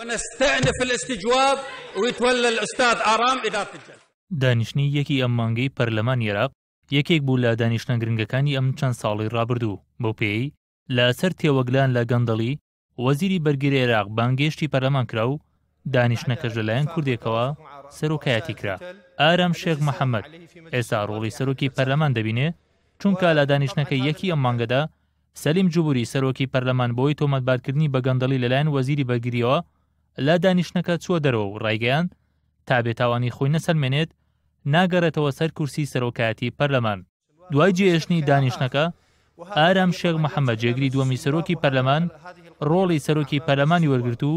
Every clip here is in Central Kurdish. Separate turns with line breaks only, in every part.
ونستأنف الاستجواب ويتولى الأستاذ آرام إدارة الجلسة دانیشتنی یەکی ئەم مانگەی پەرلەمان عێراق یەکێک بوو لە دانیشتە گرنگەکانی ئەم چەند ساڵی ڕابردوو بۆ پێی لەسەر تێوەگلان لە گەندەڵی وەزیری بەرگری عێراق بانگێشتی پەرلەمان کرا و دانیشتەکەش لەلایەن کوردێکەوە سەرۆکایەتی کرا ئارام شێخ محەممەد ئێستا ڕۆڵی سەرۆکی پەرلەمان دەبینێ چونکە لە دانیشتەکە یەکی ئەم مانگەدا سەلیم جوبوری سەرۆکی پەرلەمان بۆی تۆمەتبارکردنی بە گەندەڵی لەلایەن وەزیری بەرگریەوە لە دانیشتەکە چوە دەرەوە و ڕایگەیان تا بێتاوانی خۆی نەسەلمێنێت ناگەڕێتەوە سەر کورسی سەرۆکایەتی پەرلەمان دوای جێشتنی دانیشتەکە ئارام شێغ محەممە جێگری دووەمی سەرۆکی پەرلەمان ڕۆڵی سەرۆکی پەرلەمانی وەرگرت و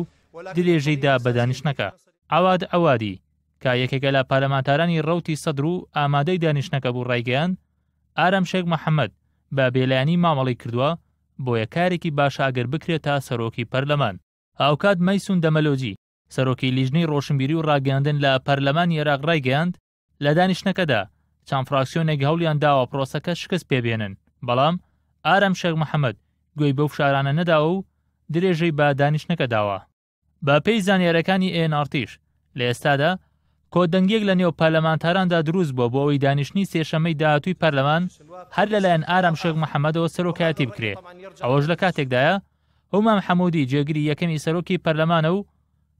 درێژەیدا بە دانیشتەکە ئاواد ئەوادی کا یەکێکە لە پارلەمانتارانی ڕوتی سەدر و ئامادەی دانیشتەکە بوو ڕایگەیان ئارام شێک محەممەد بە بێلایانی مامەڵی کردووە بۆ یە کارێکی باشە ئەگەر بکرێت تا سەرۆکی پەرلەمان ئاوکات مەسون دەمەلۆجی سەرۆکی لیژنەی ڕۆشنبیری و ڕاگەاندن لە پەرلەمان عێراق ڕایگەاند لە دانیشتەکەدا چەند فراکسیۆنێک هەولیان داوە پرۆسەکە شکست پێبێنن بەڵام ئارەم شەق محەممەد گوێی بەو شارانە نەداوە و درێژەی بە دانیشتەکە داوە بە پێی زانیارەکانی ئێنارتیش لە ئێستادا کۆدەنگێک لە نێو پەرلەمانتاراندا دروست بووە بۆ ئەوی دانیشتنی سێشەمەی داهاتوی پەرلەمان هەر لەلایەن ئارام شێک محەممەدەوە سەرۆکایەتی بکرێت ئەوەش لە کاتێکدایە هەمام حەمودی جێگیری یەکەمی سەرۆکی پەرلەمانە و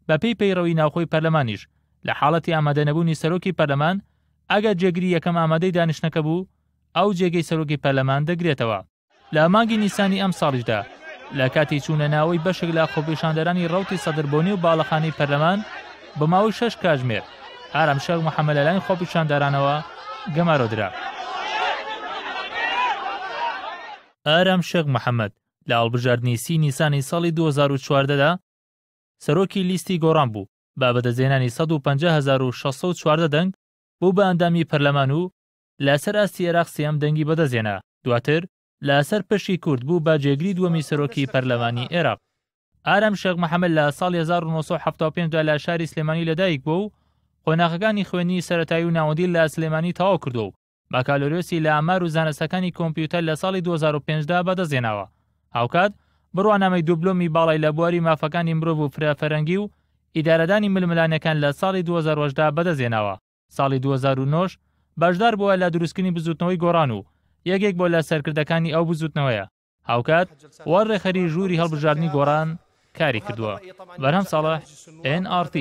بە پێی پەیڕەوەی ناوخۆی پەرلەمانیش لە حاڵەتی ئامادەنەبوونی سەرۆکی پەرلەمان ئەگەر جێگیری یەکەم ئامادەی دانیشتەکە بوو ئەو جێگەی سەرۆکی پەرلەمان دەگرێتەوە لە مانگی نیسانی ئەم ساڵیشدا لە کاتی چوونە ناوەی بەشێک لە خۆپیشاندەرانی ڕوتی سەدربوونی و باڵەخانی پەرلەمان بە ماوەی شش کاژمێر ئارام شەو محەممەلەلانی خۆپیشاندارانەوە گەمارۆدرا ئارام شەق محەممەد لە ئاڵبژاردننی سی نیسانی ساڵی 2014دا سەرۆکی لیستی گۆڕان بوو با بەدەزێنانی 1564 دەنگ بوو بە ئەندامی پەرلەمان و لەسەر ئاستی عێراق سیام دەنگی بەدەزێنە دواتر لەسەر پشی کورد بوو بە جێگری دووەمی سەرۆکی پەرلەمانی عێراق ئارەم شەق محەممەد لە ساڵ 1975 لە شاری سلێمانی لەدایک بوو و خۆناغەکانی خوێنی سەتایی و ناوەندی لە سلێمانی تەواو کردو و بەکالۆریۆسی لە ئامار و زانستەکانی کۆمپیوتەر لە ساڵی 2005دا بەدەزێنەوە هاوکات بڕوانامەی دوبلۆمی باڵی لە بواری مافەکانی مرۆڤ و فرافەرەنگی و ئیدارەدانی ململانەکان لە ساڵی 2010دا بەدەزێنەوە ساڵی 2009 بەشدار بووە لە دروستکردنی بزوتنەوەی گۆڕان و یەکێک بۆ لە سەرکردەکانی ئەو بزوتنەوەیە هاوکات وەڕێخەری ژووری هەڵبژاردننی گۆڕان کاری کردووە بەرهەم ساڵە NRT